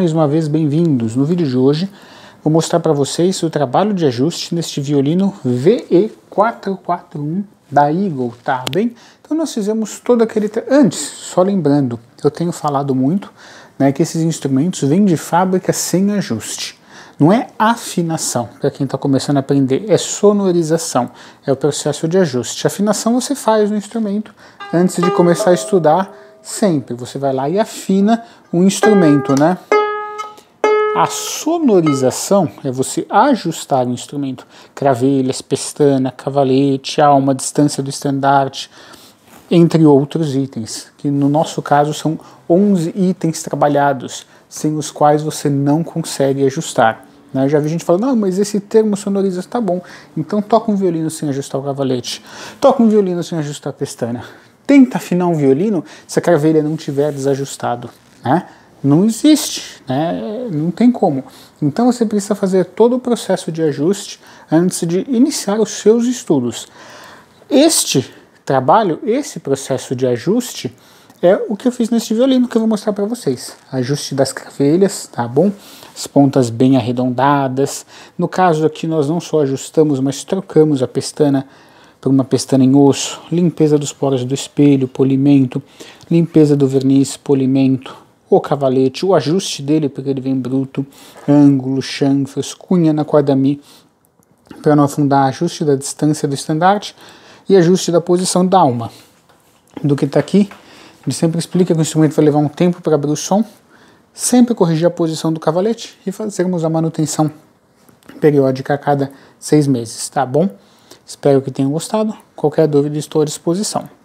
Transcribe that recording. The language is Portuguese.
Mais uma vez bem-vindos! No vídeo de hoje vou mostrar para vocês o trabalho de ajuste neste violino VE441 da Eagle, tá bem? Então nós fizemos todo aquele... Antes, só lembrando, eu tenho falado muito né, que esses instrumentos vêm de fábrica sem ajuste. Não é afinação, para quem está começando a aprender, é sonorização, é o processo de ajuste. Afinação você faz no instrumento antes de começar a estudar, sempre. Você vai lá e afina o instrumento, né? A sonorização é você ajustar o instrumento, cravelhas, pestana, cavalete, alma, distância do estandarte, entre outros itens, que no nosso caso são 11 itens trabalhados, sem os quais você não consegue ajustar. Né? Já vi gente falando, não, ah, mas esse termo sonoriza, tá bom, então toca um violino sem ajustar o cavalete, toca um violino sem ajustar a pestana, tenta afinar um violino se a cravelha não tiver desajustado, né? não existe, né? não tem como. Então você precisa fazer todo o processo de ajuste antes de iniciar os seus estudos. Este trabalho, esse processo de ajuste, é o que eu fiz neste violino que eu vou mostrar para vocês. Ajuste das cravelhas, tá bom? As pontas bem arredondadas. No caso aqui nós não só ajustamos, mas trocamos a pestana por uma pestana em osso. Limpeza dos poros do espelho, polimento. Limpeza do verniz, polimento o cavalete, o ajuste dele, porque ele vem bruto, ângulo, chanfas, cunha na corda Mi, para não afundar, ajuste da distância do estandarte e ajuste da posição da alma. Do que está aqui, ele sempre explica que o instrumento vai levar um tempo para abrir o som, sempre corrigir a posição do cavalete e fazermos a manutenção periódica a cada seis meses, tá bom? Espero que tenham gostado. Qualquer dúvida, estou à disposição.